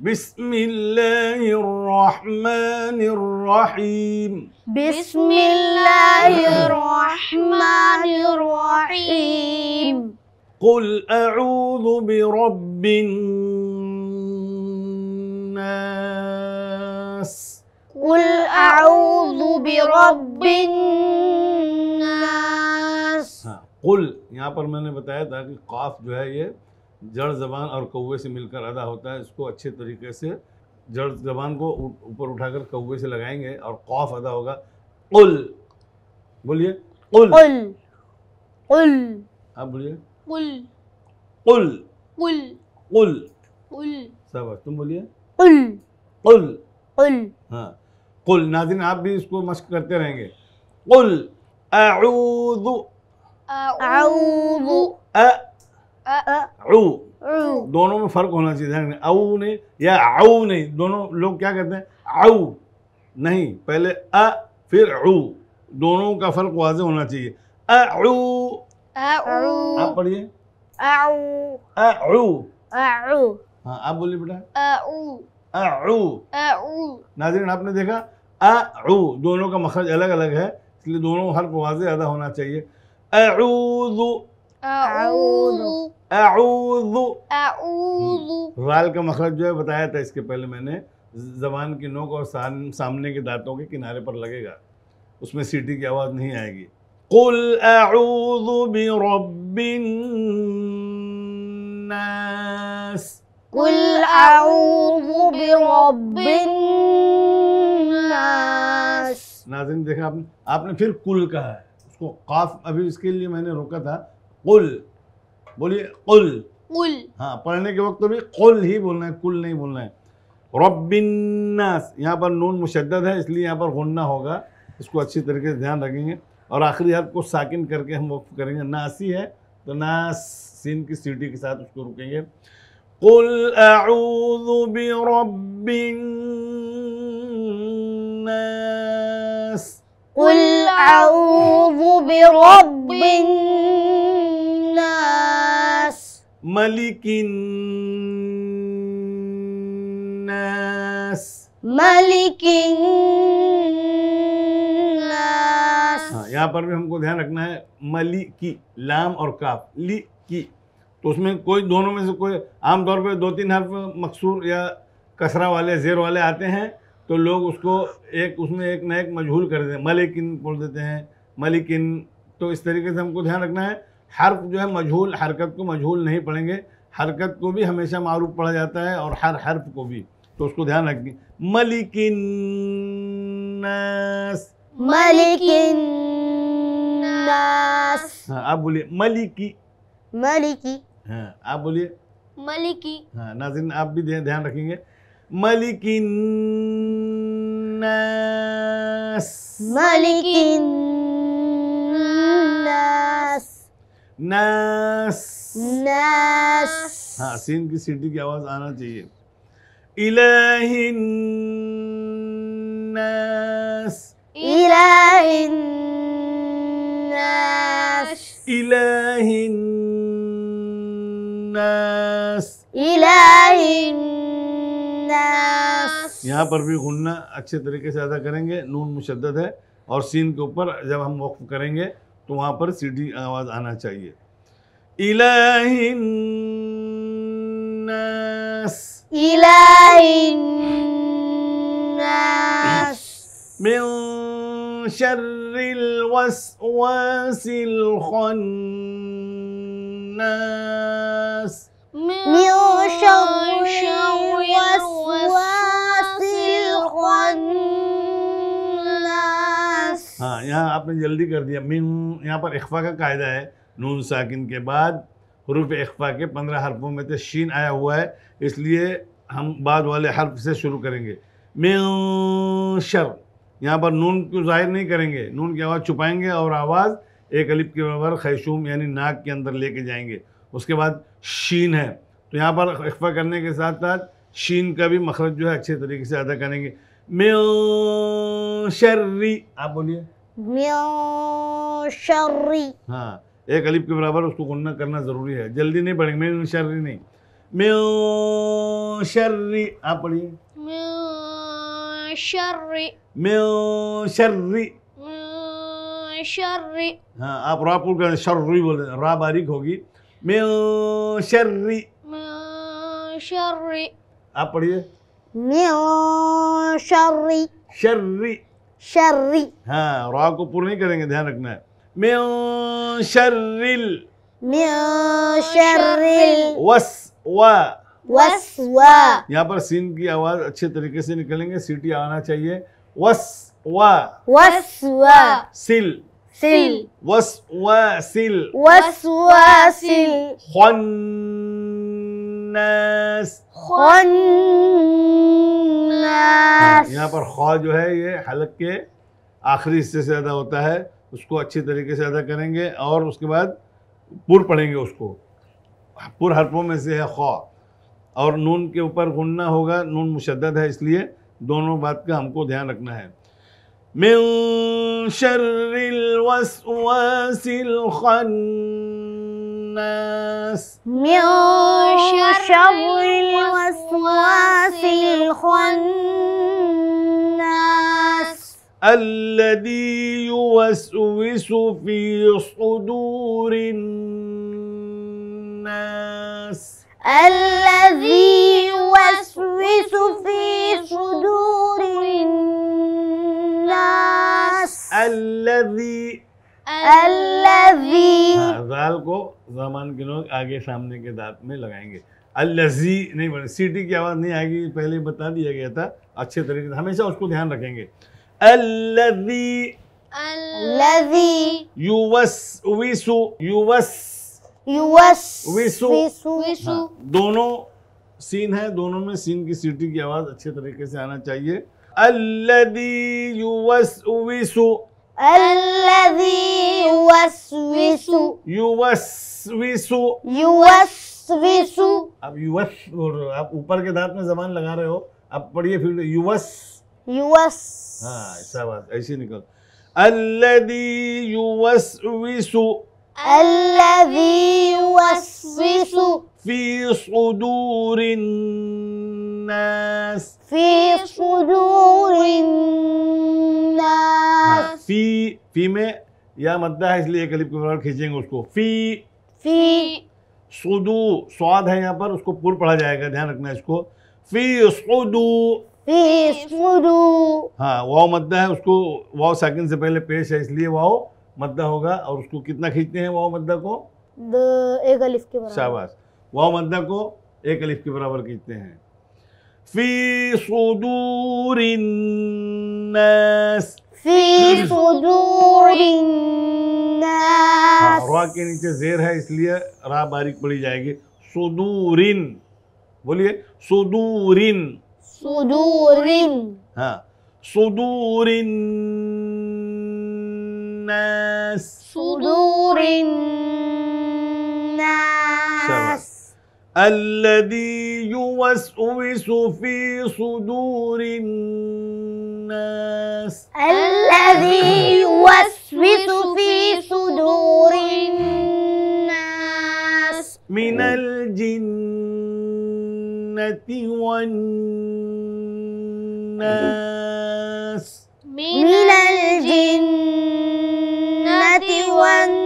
بسم الله الرحمن الرحيم بسم الله الرحمن الرحيم قل أعوذ برب الناس قل أعوذ برب الناس قل يا पर ما बताया था कि जड़ जबान और कौवे से मिलकर अदा होता है इसको अच्छे तरीके से जड़ जबान को ऊपर उठाकर कौवे से लगाएंगे और कौफ अदा होगा उल बोलिए उल उल उल आप बोलिए उल उल उल उल उल सब तुम बोलिए उल उल उल हाँ कुल नाजिन आप भी इसको मश्क करते रहेंगे कुल अऊदु अऊदु दोनों में फर्क होना चाहिए औ अऊ नहीं या आऊ नहीं दोनों लोग क्या कहते हैं आऊ नहीं पहले अ फिर अऊ दोनों का फर्क वाजे होना चाहिए अऊ आप पढ़िए हाँ आप बोलिए बेटा नाजरीन आपने देखा अऊ दोनों का मखरज अलग अलग है इसलिए दोनों हर वाजे अदा होना चाहिए अऊ वाल का मखरज मतलब जो है बताया था इसके पहले मैंने जबान की नोक और सामने के दांतों के किनारे पर लगेगा उसमें सीटी की आवाज़ नहीं आएगी कुल बिरबिन्नास कुल नाजिन देखा आपने आपने फिर कुल कहा है उसको काफ अभी इसके लिए मैंने रोका था कुल बोलिए कुल कुल हाँ पढ़ने के वक्त भी कुल ही बोलना है कुल नहीं बोलना है रबिन्नास यहाँ पर नून मुशद्दद है इसलिए यहाँ पर गुन्ना होगा इसको अच्छी तरीके से ध्यान रखेंगे और आखिरी हर्फ को साकिन करके हम वक्त करेंगे नासी है तो नास सीन की सीटी के साथ उसको रुकेंगे कुल अऊदु बिरब्बिन्नास कुल अऊदु बिरब्बिन्नास मलिकिन्नास मलिकिन्नास हाँ यहाँ पर भी हमको ध्यान रखना है मली की लाम और काफ ली की तो उसमें कोई दोनों में से कोई आमतौर पर दो तीन हर्फ मकसूर या कसरा वाले जेर वाले आते हैं तो लोग उसको एक उसमें एक ना एक मजहूल कर देते हैं मलिकिन बोल देते हैं मलिकिन तो इस तरीके से हमको ध्यान रखना है हर्फ जो है मजहूल हरकत को मजहूल नहीं पढ़ेंगे हरकत को भी हमेशा मारूफ पढ़ा जाता है और हर हर्फ को भी तो उसको ध्यान रखें मलिकिन्नास मलिकिन्नास हाँ आप बोलिए मलिकी मलिकी हाँ आप बोलिए मलिकी हाँ नाजिन आप भी ध्यान रखेंगे मलिकिन्नास मलिकिन्नास नस नस हाँ सीन की सीटी की आवाज आना चाहिए इलाहिन्नस इलाहिन्नस इलाहिन्नस इलाहिन्नस यहाँ पर भी घुनना अच्छे तरीके से अदा करेंगे नून मुशद्दत है और सीन के ऊपर जब हम वक्फ करेंगे तो वहाँ पर सीधी आवाज़ आना चाहिए इलाहिन्नास इलाहिन्नास من شر الوسواس الخناس من شر الوسواس यहाँ आपने जल्दी कर दिया मीन यहाँ पर अखवा का कायदा है नून साकिन के बाद हरूफ अखवा के पंद्रह हरफों में तो शीन आया हुआ है इसलिए हम बाद वाले हर्फ से शुरू करेंगे मे शर यहाँ पर नून को जाहिर नहीं करेंगे नून की आवाज़ छुपाएंगे और आवाज़ एक अलिप के बराबर खैशूम यानी नाक के अंदर लेके जाएंगे उसके बाद शीन है तो यहाँ पर अखवा करने के साथ साथ शीन का भी मखरज जो है अच्छे तरीके से अदा करेंगे मे शर्री आप बोलिए हाँ एक अलिप के बराबर उसको गुन्ना करना ज़रूरी है जल्दी नहीं पढ़ेंगे मैं शर्री नहीं म्यो शर्री आप पढ़िए म्यो शर्री शर्री हाँ आप रापुर का शर्री बोले रा बारीक होगी म्यो शर्री शर्री आप पढ़िए म्यो शर्री शर्री शर्री हाँ रा को पूर्ण नहीं करेंगे ध्यान रखना है म्यो शर्रिल म्यो शर्रिल वस वा वस वा यहाँ पर सीन की आवाज अच्छे तरीके से निकलेंगे सीटी आना चाहिए वस वा वस वा सिल सिल वस वा सिल वस वा सिल खन्नास हाँ, खन्नास यहाँ पर ख जो है ये हलक के आखिरी हिस्से से अदा होता है उसको अच्छी तरीके से अदा करेंगे और उसके बाद पुर पढ़ेंगे उसको पुर हरफों में से है ख और नून के ऊपर गुन्ना होगा नून मुशद है इसलिए दोनों बात का हमको ध्यान रखना है من شر الوسواس الخناس الناس من شر الوسواس الخناس الذي يوسوس في صدور الناس الذي يوسوس في صدور الناس الذي الذي هذا जमान के लोग आगे सामने के दांत में लगाएंगे अलजी नहीं बने सीटी की आवाज़ नहीं आएगी पहले बता दिया गया था अच्छे तरीके से हमेशा उसको ध्यान रखेंगे अलजी अलजी युवस विसु युवस युवस विसु विसु हाँ, दोनों सीन है दोनों में सीन की सीटी की आवाज़ अच्छे तरीके से आना चाहिए अलदी युवस विसु الذي يوسوس يوسوس يوسوس अब युवस और आप ऊपर के दांत में जबान लगा रहे हो अब पढ़िए फिर युवस युवस हाँ ऐसा बात ऐसे निकल الذي يوسوس الذي يوسوس في صدور الناس في صدور الناس في في में या मद्दा इसलिए कलिप के बराबर खींचेंगे उसको फी फी सुदू स्वाद है यहाँ पर उसको पूर्व पढ़ा जाएगा ध्यान रखना इसको फी सुदू फी सुदू हाँ वाओ मद्दा है उसको वाव सेकंड से पहले पेश है इसलिए वाओ मद्दा होगा और उसको कितना खींचते हैं वाओ मद्दा को एक अलिफ के बराबर शाबाश वाव मद्दा को एक अलिफ के बराबर खींचते हैं في صدور الناس في صدور الناس روح کے نیچے زیر ہے اس لیے را باریک پڑی جائے گی صدور بولیے صدور صدور ہاں صدور الناس صدور الناس الذي يوسوس في صدور الناس الذي يوسوس في صدور الناس من الجنة والناس من الجنة والناس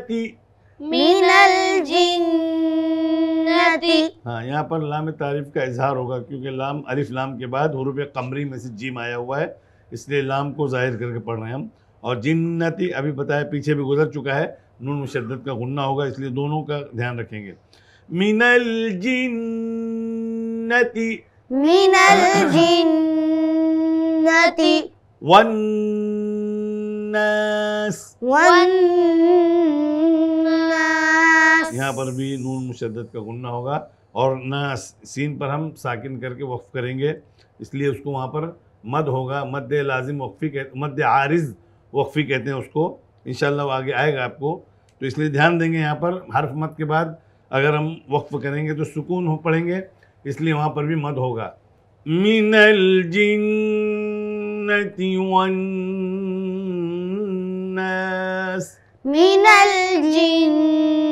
हाँ यहाँ पर लाम तारीफ का इजहार होगा क्योंकि लाम अलिफ लाम के बाद हरूब कमरी में से जीम आया हुआ है इसलिए लाम को जाहिर करके पढ़ रहे हैं हम और जिन्नति अभी बताया पीछे भी गुजर चुका है नून मुशद्दत का गुन्ना होगा इसलिए दोनों का ध्यान रखेंगे मिनल जिन्नति मिनल जिन्नति वन्नस वन्नस यहाँ पर भी नून मुशद का गुन्ना होगा और ना सीन पर हम साकिन करके वक्फ़ करेंगे इसलिए उसको वहाँ पर मद होगा मद लाजिम वक्फ़ी कह मद आरज वक्फ़ी कहते हैं उसको इन आगे आएगा आपको तो इसलिए ध्यान देंगे यहाँ पर हर्फ मत के बाद अगर हम वक्फ़ करेंगे तो सुकून हो पड़ेंगे इसलिए वहाँ पर भी मद होगा मिनल मिनल जिन्न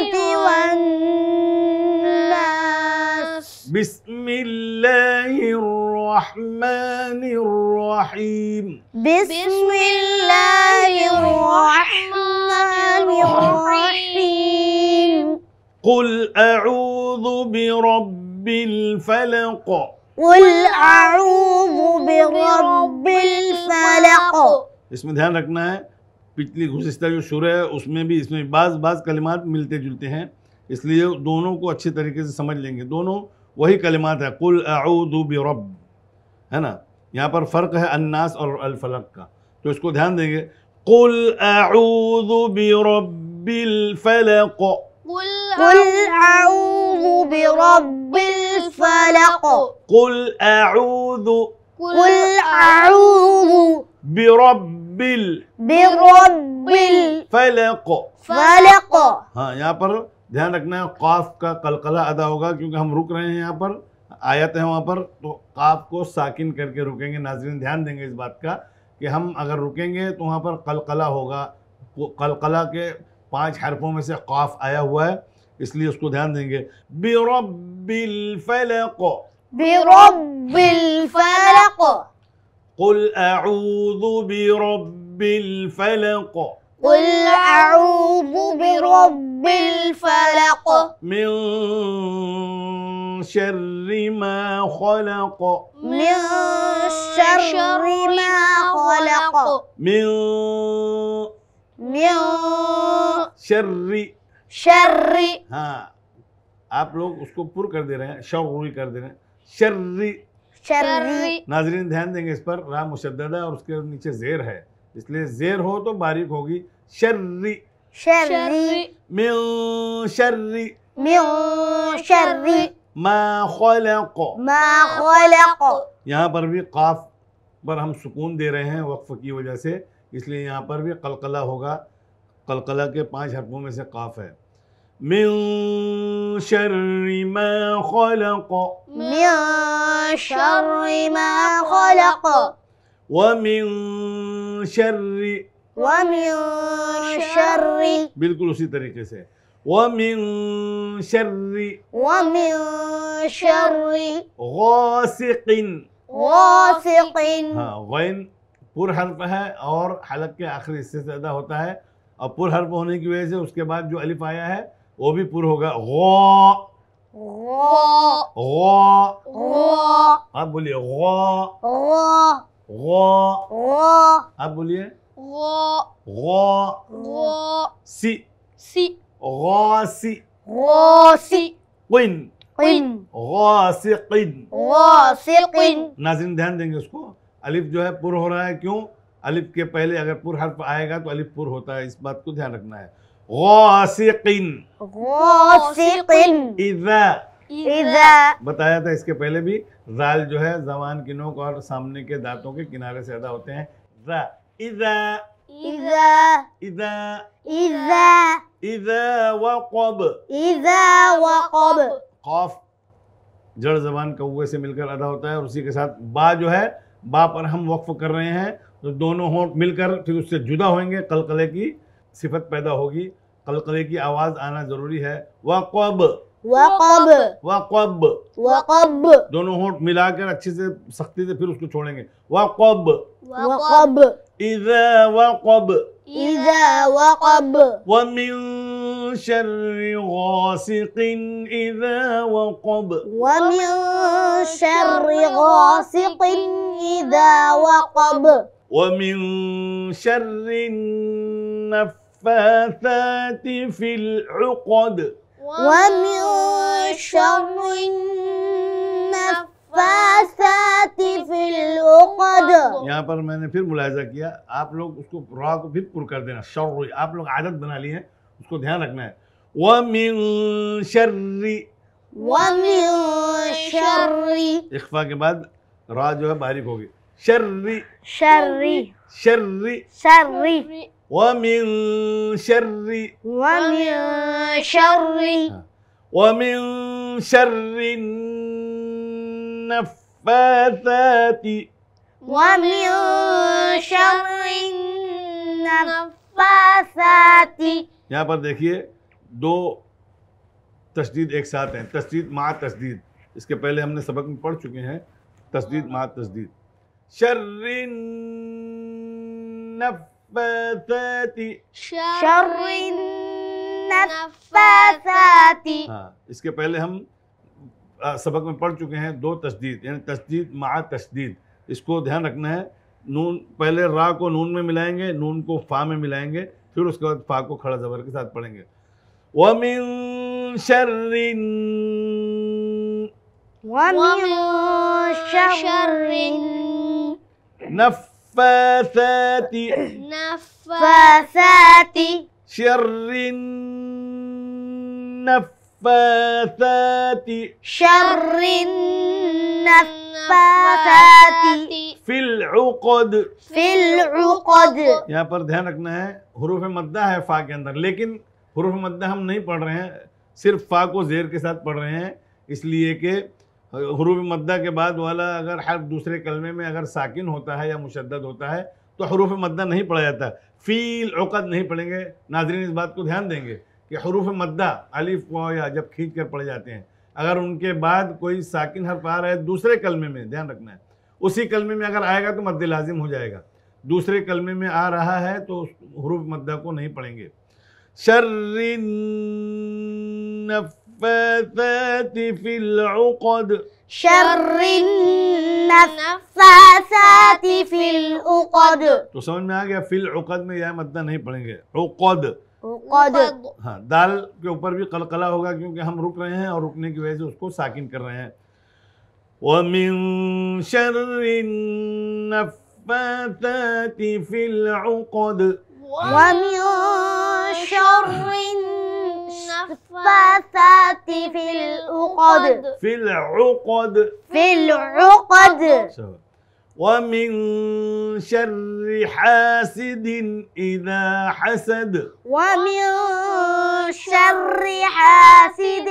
والناس بسم الله الرحمن الرحيم بسم الله الرحمن الرحيم قل أعوذ برب الفلق قل أعوذ برب الفلق اسم ध्यान रखना है पिछली गुजशत जो शुरू है उसमें भी इसमें बाज़ बाज़ कलिमात मिलते जुलते हैं इसलिए दोनों को अच्छे तरीके से समझ लेंगे दोनों वही कलिमात है कुल आऊदूब रब है ना यहाँ पर फ़र्क है अन्नास और अलफलक का तो इसको ध्यान देंगे कुल फलक कुल कुल कुल बिरब बिरब्बिल बिरब्बिल फलक फलक हाँ यहाँ पर ध्यान रखना है काफ का कलकला अदा होगा क्योंकि हम रुक रहे हैं यहाँ पर आयत है वहाँ पर तो काफ को साकिन करके रुकेंगे नाजरीन ध्यान देंगे इस बात का कि हम अगर रुकेंगे तो वहाँ पर कलकला होगा कलकला के पांच हरफों में से काफ आया हुआ है इसलिए उसको ध्यान देंगे बिरबिल फलक बिरबिल फलक قل أعوذ برب الفلق قل أعوذ برب الفلق من شر ما خلق من شر ما خلق من من شر شر ها आप लोग उसको पुर कर दे रहे हैं शौर नाजरीन ध्यान देंगे इस पर राम मुशद है और उसके नीचे जेर है इसलिए जेर हो तो बारीक होगी शर्री शर्री शर्री शर्री यहाँ पर भी काफ पर हम सुकून दे रहे हैं वक्फ की वजह से इसलिए यहाँ पर भी कलकला होगा कलकला के पांच हरफों में से काफ है من شر ما خلق من شر ما خلق ومن شر ومن شر बिल्कुल उसी तरीके से ومن شر ومن شر غاسق غاسق हाँ गैन पुर हर्फ है और हलक के आखिरी हिस्से से अदा होता है और पुर हर्फ होने की वजह से उसके बाद जो अलिफ आया है वो भी पुर होगा वो आप बोलिए वो वो आप बोलिए वो सी सी वो सी क्विन क्विन सी गौसिकिन नाजिन ध्यान देंगे उसको अलिफ जो है पुर हो रहा है क्यों अलिफ के पहले अगर पुर हर्फ आएगा तो अलिफ पुर होता है इस बात को ध्यान रखना है गौसिकिन गौसिकिन इदा इदा बताया था इसके पहले भी जाल जो है जबान की नोक और सामने के दांतों के किनारे से अदा होते हैं जड़ जबान कौए से मिलकर अदा होता है और उसी के साथ बा जो है बा पर हम वक्फ कर रहे हैं तो दोनों होंठ मिलकर फिर उससे जुदा होंगे कलकले की सिफत पैदा होगी कलकले की आवाज आना जरूरी है वकब वकब वकब वकब दोनों होंठ मिलाकर अच्छे से सख्ती से फिर उसको छोड़ेंगे वकब वकब इजा वकब इजा वकब वमिन शर्रि गासिकिन इजा वकब वमिन शर्रि गासिकिन इजा वकब वमिन शर्रि النفس النفاثات في العقد ومن شر النفاثات في العقد یہاں پر میں نے پھر ملاحظہ کیا آپ لوگ اس کو را شر آپ لوگ بنا لی ہیں اس کو ومن شر ومن شر اخفاء بعد را جو ہے شر شر شر شر ومن شر ومن شر ومن شر النفاثات ومن شر النفاثات यहाँ पर देखिए दो तस्दीद एक साथ हैं तस्दीद मा तस्दीद इसके पहले हमने सबक में पढ़ चुके हैं तस्दीद मा तस्दीद शर्रिन नफ नफासाति नफासाति हाँ इसके पहले हम सबक में पढ़ चुके हैं दो तशदीद यानी तस्दीद मा तस्दीद इसको ध्यान रखना है नून पहले रा को नून में मिलाएंगे नून को फा में मिलाएंगे फिर उसके बाद फा को खड़ा जबर के साथ पढ़ेंगे वमिन शर्रिन वमिन शर्रिन नफ نفاثات نفاثات شر النفاثات شر النفاثات في العقد في العقد यहाँ पर ध्यान रखना है हरूफ मद्दा है फा के अंदर लेकिन हरूफ मद्दा हम नहीं पढ़ रहे हैं सिर्फ फा को जेर के साथ पढ़ रहे हैं इसलिए कि हरूफ मद्दा के बाद वाला अगर हर दूसरे कलमे में अगर साकिन होता है या मुशद होता है तो हरूफ मद्दा नहीं पढ़ा जाता फ़ील औकद नहीं पढ़ेंगे नाजरीन इस बात को ध्यान देंगे कि हरूफ मद्दा अलिफ या जब खींच कर पढ़े जाते हैं अगर उनके बाद कोई साकिन हर पा रहा है दूसरे कलमे में ध्यान रखना है उसी कलमे में अगर आएगा तो मद्द लाजिम हो जाएगा दूसरे कलमे में आ रहा है तो हरूफ मद्दा को नहीं पढ़ेंगे शर्रिन النفاثات في العقد شر النفاثات في العقد तो समझ में आ गया फिल उकद में यह मतलब नहीं पढ़ेंगे उकद उकद हाँ दाल के ऊपर भी कलकला होगा क्योंकि हम रुक रहे हैं और रुकने की वजह से उसको साकिन कर रहे हैं ومن شر النفاثات في العقد ومن شر النفاثات في العقد في العقد في العقد ومن شر حاسد إذا حسد ومن شر حاسد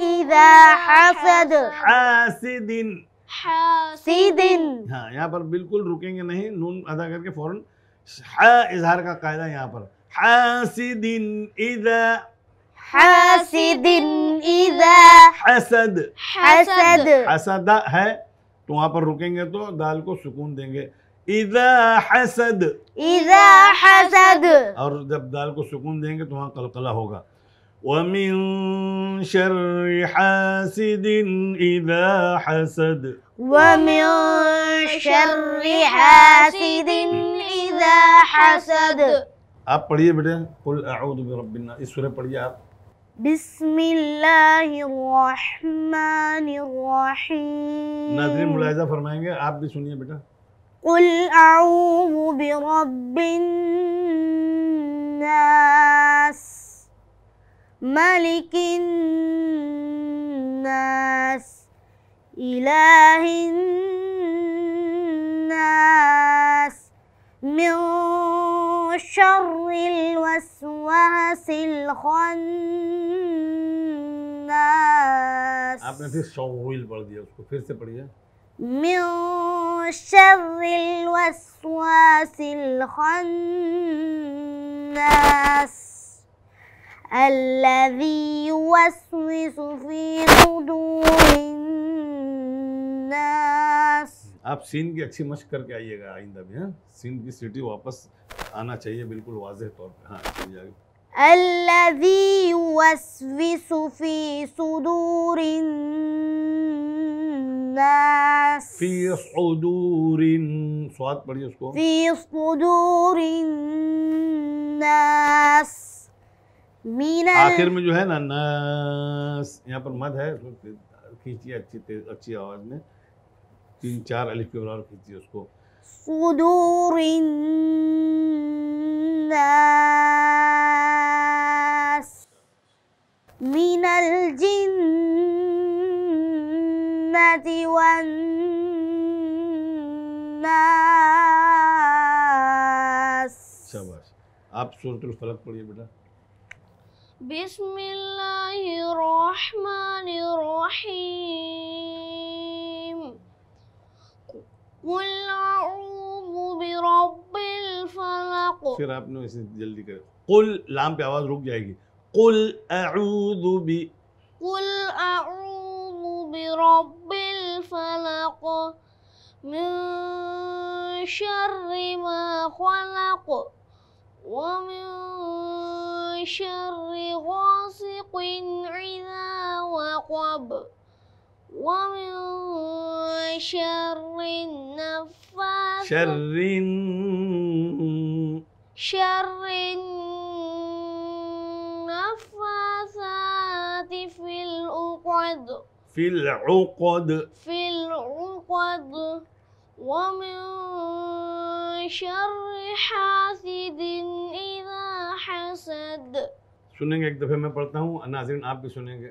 إذا حسد حاسد حاسد ها يا पर बिल्कुल रुकेंगे نهي نون अदा करके फौरन حا إظهار का कायदा यहाँ पर हासिदिन इदा हासिदिन हसद हसद हसद है तो वहां पर रुकेंगे तो दाल को सुकून देंगे इदा हसद इदा हसद और जब दाल को सुकून देंगे तो वहां कलकला होगा हासिदिन इदा हसद हासिदिन इदा हसद आप पढ़िए बेटे कुल इस सूरह पढ़िए आप بسم الله الرحمن الرحيم ناظرين ملاحظه فرمائیں گے آپ بھی سنیے بیٹا قل اعوذ برب الناس ملك الناس إله الناس من شر الوسواس الخناس आपने फिर शौविल पढ़ दिया उसको फिर से पढ़िए आप सीन की अच्छी मश्क करके आइएगा आइंदा भी हाँ? सीन की सिटी वापस आना चाहिए बिल्कुल वाजह तौर पर हाँ स्वाद पढ़िए उसको आखिर में जो है ना नास यहाँ पर मद है खींचिए अच्छी अच्छी आवाज में तीन चार अलिफ के बराबर खींचिए उसको صدور الناس من الجنة والناس शाबाश आप بسم الله الرحمن الرحيم قل اعوذ برب الفلق آپ نے اسے جلدی کرے قل پہ آواز رک جائے گی قل اعوذ ب قل اعوذ برب الفلق من شر ما خلق ومن شر غاسق إذا وقب ومن شر النفاث شر شر النفاثات في العقد في العقد في العقد ومن شر حاسد إذا حسد ایک دفعہ میں پڑھتا ہوں ناظرین آپ بھی سنیں گے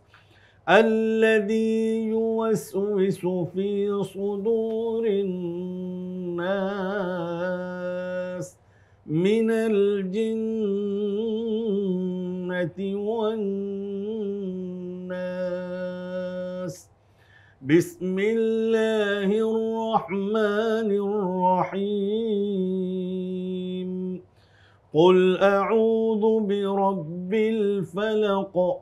الذي يوسوس في صدور الناس من الجنة والناس بسم الله الرحمن الرحيم قل أعوذ برب الفلق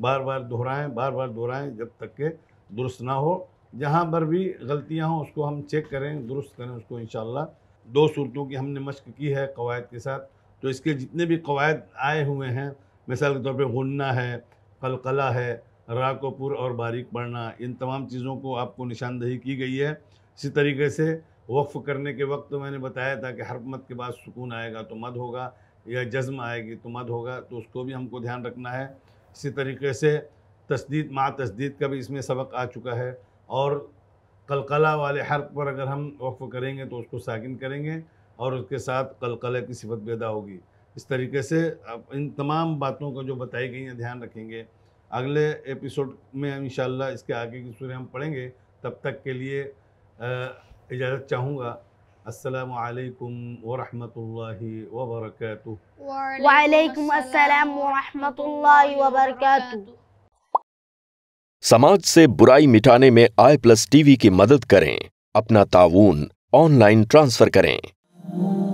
बार बार दोहराएं बार बार दोहराएं जब तक के दुरुस्त ना हो जहाँ पर भी गलतियाँ हों उसको हम चेक करें दुरुस्त करें उसको इन दो सूरतों की हमने मशक की है कवायद के साथ तो इसके जितने भी कवायद आए हुए हैं मिसाल के तौर पर गुन्ना है कलकला है रा को पुर और बारीक पढ़ना इन तमाम चीज़ों को आपको निशानदही की गई है इसी तरीके से वक्फ़ करने के वक्त तो मैंने बताया था कि हर मत के बाद सुकून आएगा तो मद होगा या जज्म आएगी तो मद होगा तो उसको भी हमको ध्यान रखना है इसी तरीके से तस्दीद माँ तस्दीद का भी इसमें सबक आ चुका है और कलकला वाले हर्फ पर अगर हम वक्फ़ करेंगे तो उसको साकिन करेंगे और उसके साथ कलकला की सिफत पैदा होगी इस तरीके से अब इन तमाम बातों को जो बताई गई हैं ध्यान रखेंगे अगले एपिसोड में इन इसके आगे की सूर्य हम पढ़ेंगे तब तक के लिए इजाज़त चाहूँगा अस्सलाम वालेकुम व रहमतुल्लाहि व बरकातुहू वालेकुम अस्सलाम व रहमतुल्लाहि व समाज से बुराई मिटाने में आई प्लस टीवी की मदद करें अपना ताउन ऑनलाइन ट्रांसफर करें